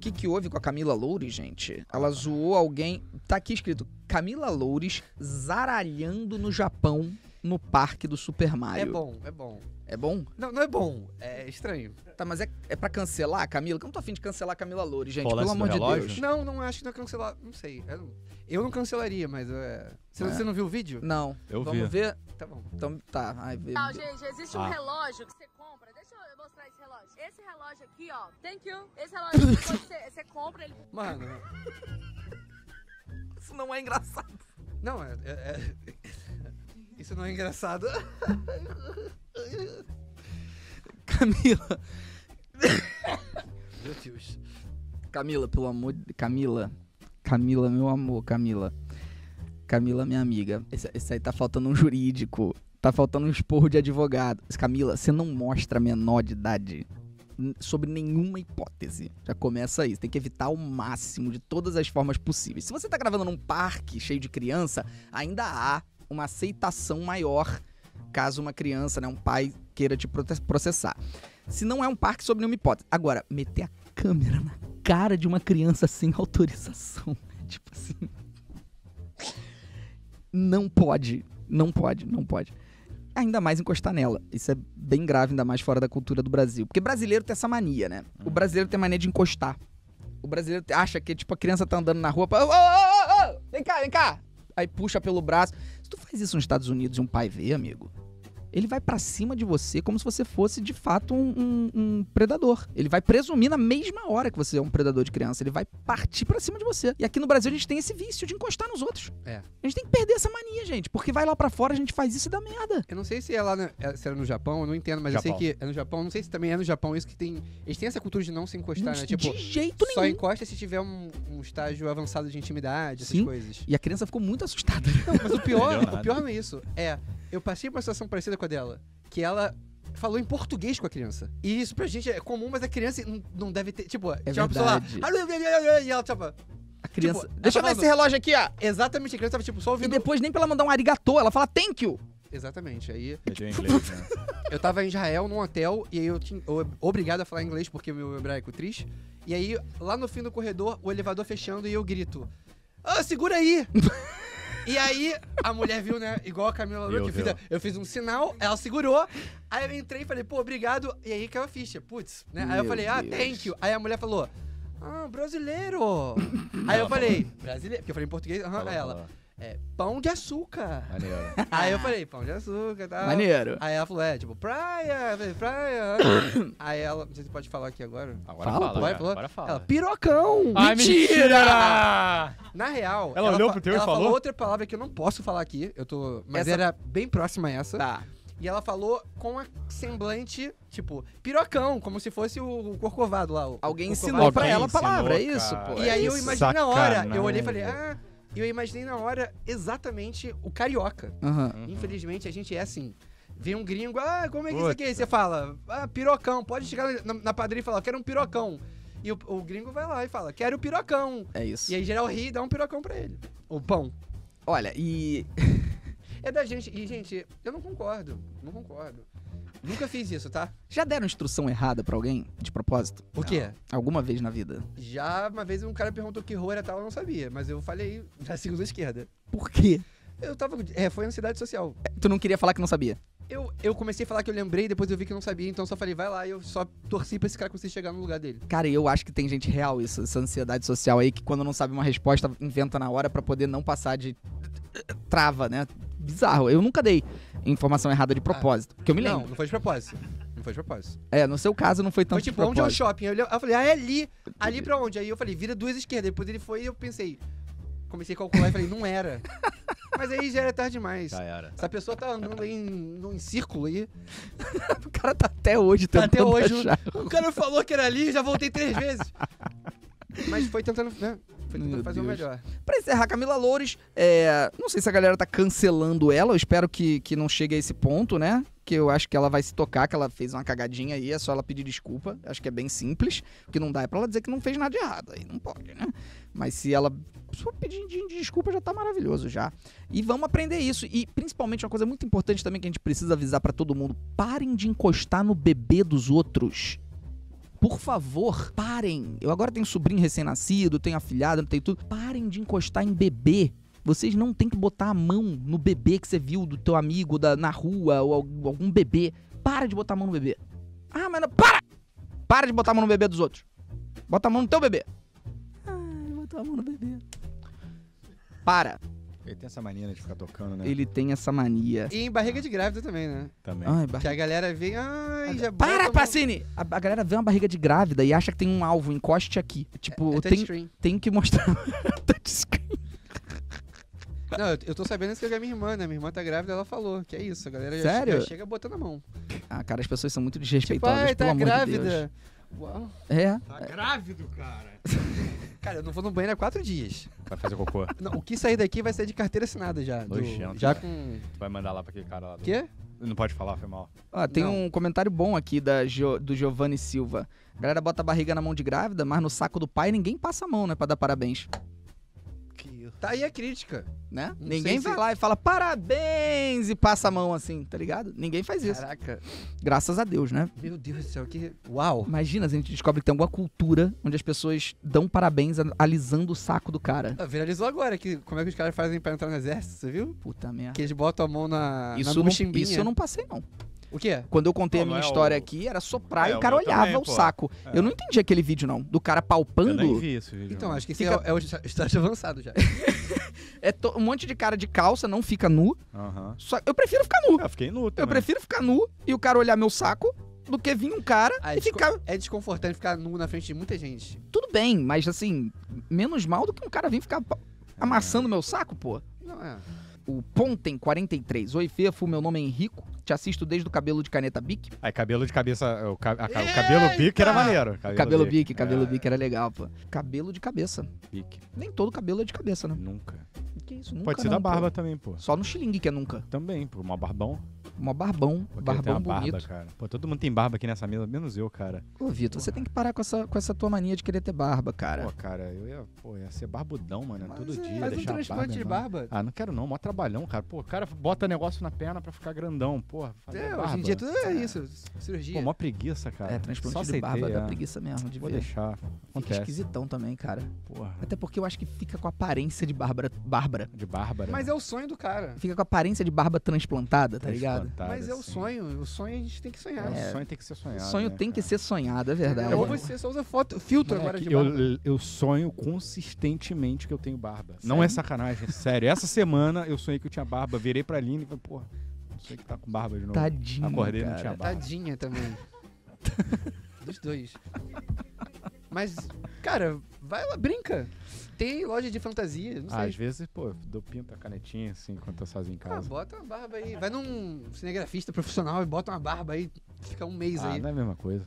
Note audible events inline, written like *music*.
que, que houve com a Camila Loures, gente? Ela zoou alguém. Tá aqui escrito: Camila Loures zaralhando no Japão no parque do Super Mario. É bom, é bom. É bom? Não, não é bom. É estranho. Tá, mas é, é pra cancelar, Camila? como eu não tô afim de cancelar Camila Loures, gente. Pelo amor de Deus. Não, não acho que não é cancelar. Não sei. Eu não, eu não cancelaria, mas. É... Você, é. você, não viu o vídeo? Não. Eu Vamos vi. Vamos ver. Tá bom. Então, tá. Ai, vê. Não, gente, existe ah. um relógio que você compra. Deixa eu mostrar esse relógio. Esse relógio aqui, ó. Thank you. Esse relógio aqui, você, você compra ele. Mano. Isso não é engraçado. Não, é... é, é isso não é engraçado. *laughs* Camila. Meu Deus. Camila, pelo amor de. Camila. Camila, meu amor, Camila. Camila, minha amiga. Esse, esse aí tá faltando um jurídico. Tá faltando um esporro de advogado. Camila, você não mostra a menor de idade sobre nenhuma hipótese. Já começa aí. tem que evitar o máximo de todas as formas possíveis. Se você tá gravando num parque cheio de criança, ainda há uma aceitação maior caso uma criança, né, um pai queira te processar. Se não é um parque sob nenhuma hipótese. Agora, meter a câmera na cara de uma criança sem autorização, *laughs* né, tipo assim. Não pode, não pode, não pode. Ainda mais encostar nela. Isso é bem grave, ainda mais fora da cultura do Brasil. Porque brasileiro tem essa mania, né? O uhum. brasileiro tem mania de encostar. O brasileiro acha que, tipo, a criança tá andando na rua. Pra... Oh, oh, oh, vem cá, vem cá! Aí puxa pelo braço tu faz isso nos Estados Unidos e um pai vê, amigo, ele vai para cima de você como se você fosse de fato um, um, um, predador. Ele vai presumir na mesma hora que você é um predador de criança. Ele vai partir para cima de você. E aqui no Brasil a gente tem esse vício de encostar nos outros. É. A gente tem que perder essa mania, gente, porque vai lá para fora a gente faz isso e dá merda. Eu não sei se é lá é, se era no Japão, eu não entendo, mas Japão. eu sei que é no Japão. Não sei se também é no Japão isso que tem. Eles têm essa cultura de não se encostar, não, né? Tipo, de jeito nenhum. Só encosta se tiver um, um, estágio avançado de intimidade, essas Sim. coisas. E a criança ficou muito assustada. Não, mas o pior, *laughs* o pior não é isso. É eu passei por uma situação parecida com a dela. Que ela falou em português com a criança. E isso pra gente é comum, mas a criança não deve ter. Tipo, é tinha verdade. uma pessoa lá. E ela, tipo. A tipo, criança. Tipo, deixa eu ver esse relógio aqui, ó. Exatamente, a criança tava, tipo, só ouvindo. E depois nem pra ela mandar um arigatô, ela fala thank you. Exatamente, aí. É eu, *laughs* inglês, né? eu tava em Israel num hotel e aí eu tinha. Eu, obrigado a falar inglês porque meu hebraico é triste. E aí, lá no fim do corredor, o elevador fechando e eu grito: Ah, segura aí! *laughs* E aí, a mulher viu, né? Igual a Camila viu, que eu fiz, eu fiz um sinal, ela segurou. Aí eu entrei e falei, pô, obrigado. E aí caiu é a ficha. Putz, né? Aí eu falei, ah, thank you. Aí a mulher falou. Ah, brasileiro! *laughs* aí eu falei, brasileiro, porque eu falei em português, aham, ela é pão de açúcar. Maneiro. *laughs* Aí eu falei, pão de açúcar e tal. Maneiro. Aí ela falou, é, tipo, praia, falei, praia. *coughs* Aí ela, não sei se pode falar aqui agora. Agora fala, fala, falou, agora fala. Ela, pirocão. Ai, mentira! Na real, ela, ela olhou pro teu e falou? falou outra palavra que eu não posso falar aqui, eu tô, mas essa... era bem próxima a essa. Tá. E ela falou com a semblante, tipo, pirocão, como se fosse o, Corcovado lá. O, Alguém o ensinou pra ela a palavra, é ensinou, é isso, cara. pô. E aí eu imaginei na hora, eu olhei e falei, ah, e eu imaginei na hora exatamente o carioca. Uhum. Infelizmente, a gente é assim. Vê um gringo, ah, como é que isso aqui? É? você fala, ah, pirocão. Pode chegar na, na padaria e falar, quero um pirocão. E o, o, gringo vai lá e fala, quero o pirocão. É isso. E aí geral ri e dá um pirocão pra ele. Ou pão. Olha, e. *laughs* é da gente. E, gente, eu não concordo. Não concordo. Nunca fiz isso, tá? Já deram instrução errada para alguém, de propósito? Por quê? Alguma vez na vida? Já, uma vez um cara perguntou que rua era tal, eu não sabia, mas eu falei na segunda esquerda. Por quê? Eu tava. É, foi ansiedade social. É, tu não queria falar que não sabia? Eu, eu comecei a falar que eu lembrei, depois eu vi que não sabia, então só falei, vai lá, e eu só torci pra esse cara conseguir chegar no lugar dele. Cara, eu acho que tem gente real isso, essa ansiedade social aí, que quando não sabe uma resposta, inventa na hora para poder não passar de trava, né? bizarro. Eu nunca dei informação errada de ah. propósito, porque eu me lembro. Não, não foi de propósito. Não foi de propósito. É, no seu caso não foi tanto Foi tipo, de onde é o shopping? Eu, eu falei, ah, é ali. Ali pra onde? Aí eu falei, vira duas esquerdas. Depois ele foi e eu pensei. Comecei a calcular e falei, não era. *laughs* Mas aí já era tarde demais. Já era. Essa pessoa tá andando aí em, em círculo aí. *laughs* O cara tá até hoje Tá tentando até hoje. achar. O cara falou que era ali, já voltei três vezes. *laughs* Mas foi tentando. Né? Foi tentando fazer o melhor. Pra encerrar, Camila Loures, é, não sei se a galera tá cancelando ela, eu espero que, que não chegue a esse ponto, né? Que eu acho que ela vai se tocar, que ela fez uma cagadinha aí, é só ela pedir desculpa. Acho que é bem simples. que não dá é pra ela dizer que não fez nada de errado. Aí não pode, né? Mas se ela só pedir desculpa já tá maravilhoso já. E vamos aprender isso. E principalmente uma coisa muito importante também que a gente precisa avisar para todo mundo: parem de encostar no bebê dos outros por favor, parem. Eu agora tenho sobrinho recém-nascido, tenho afilhada, tenho tudo. Parem de encostar em bebê. Vocês não têm que botar a mão no bebê que você viu do teu amigo da, na rua ou algum bebê. Para de botar a mão no bebê. Ah, mas não, para! Para de botar a mão no bebê dos outros. Bota a mão no teu bebê. Ai, botou a mão no bebê. Para. Ele tem essa mania né, de ficar tocando, né? Ele tem essa mania. E em barriga de grávida também, né? Também. Ai, bar... Que a galera vem. Ai, já Para, bota... Pacini! A, a, galera vê uma barriga de grávida e acha que tem um alvo, encoste aqui. Tipo, é, é tem, tem que mostrar. *laughs* touchscreen. Não, eu, eu tô sabendo isso que é minha irmã, né? Minha irmã tá grávida, ela falou. Que é isso, a galera Sério? Já, já chega botando a mão. Ah, cara, as pessoas são muito tipo, desrespeitosas, tipo, ai, tá grávida. De Uau. É. Tá grávido, cara. cara, eu não vou no banheiro há quatro dias. Vai fazer cocô. *laughs* Não, o que sair daqui vai ser de carteira assinada já. Do, Nojento, já com. Tu vai mandar lá pra aquele cara lá. Do... Quê? Não pode falar, foi mal. Ah, tem Não. um comentário bom aqui da jo... do Giovanni Silva. A galera bota a barriga na mão de grávida, mas no saco do pai ninguém passa a mão, né? Pra dar parabéns. Tá aí a crítica, né? Não Ninguém vai se... lá e fala parabéns e passa a mão assim, tá ligado? Ninguém faz isso. Caraca. Graças a Deus, né? Meu Deus do céu, que. Uau! Imagina a gente descobre que tem alguma cultura onde as pessoas dão parabéns alisando o saco do cara. Ah, viralizou agora que como é que os caras fazem pra entrar no exército, você viu? Puta merda. Que eles botam a mão na. Isso, na não, isso eu não passei, não. O quê? Quando eu contei pô, a minha é história o... aqui, era soprar é, e o cara olhava também, o saco. É. Eu não entendi aquele vídeo, não. Do cara palpando. Eu nem vi esse vídeo. Então, acho que esse é fica... é o estágio avançado já. *laughs* é to... um monte de cara de calça, não fica nu. Só... Eu prefiro ficar nu. É, eu fiquei nu também. Eu prefiro ficar nu e o cara olhar meu saco do que vir um cara ah, é e ficar. É desconfortante ficar nu na frente de muita gente. Tudo bem, mas assim, menos mal do que um cara vir ficar amassando é. meu saco, pô. Não é. O Ponten43. Oi, Fefo, meu nome é Henrico. Te assisto desde o cabelo de caneta bique. Aí, cabelo de cabeça. É, o, ca, a, o cabelo bique era maneiro. Cabelo cabelo bique, cabelo é. bique era legal, pô. Cabelo de cabeça. Bique. Nem todo cabelo é de cabeça, né? Nunca. Que isso? Nunca Pode ser não, da barba pô. também, pô. Só no xilingue que é nunca. Também, pô. Uma barbão. Uma barbão, Pô, barbão uma bonito. Barba, cara. Pô, todo mundo tem barba aqui nessa mesa, menos eu, cara. Ô, Vitor, você tem que parar com essa, com essa tua mania de querer ter barba, cara. Pô, cara, eu ia, pô, ia ser barbudão, mano, Mas todo é, dia. Faz um transplante de barba. Ah, não quero não, mó trabalhão, cara. Pô, o cara bota negócio na perna pra ficar grandão, porra. É, barba. hoje em dia tudo é isso, cirurgia. Pô, mó preguiça, cara. É, transplante Só de aceitei, barba, é. dá preguiça mesmo de Vou ver. deixar. Acontece. Fica esquisitão também, cara. Porra. Até porque eu acho que fica com a aparência de Bárbara. Bárbara. De Bárbara. Mas né? é o sonho do cara. Fica com a aparência de barba transplantada, tá ligado? Mas é o assim. sonho. O sonho a gente tem que sonhar. É, o sonho tem que ser sonhado. O sonho né, tem cara? que ser sonhado, é verdade. Ou você só usa foto, filtro é, agora de barba. Eu, eu sonho consistentemente que eu tenho barba. Sério? Não é sacanagem, é sério. Essa semana eu sonhei que eu tinha barba, virei pra Aline e falei, porra, não sei que tá com barba de novo. Tadinha. Acordei cara. não tinha barba. Tadinha também. *laughs* Dos dois. Mas, cara, Vai lá, brinca. Tem loja de fantasia, não sei. às vezes, pô, dou pinta a canetinha, assim, enquanto tô sozinho em ah, casa. Ah, bota uma barba aí. Vai num cinegrafista profissional e bota uma barba aí. Fica um mês ah, aí. não é a mesma coisa.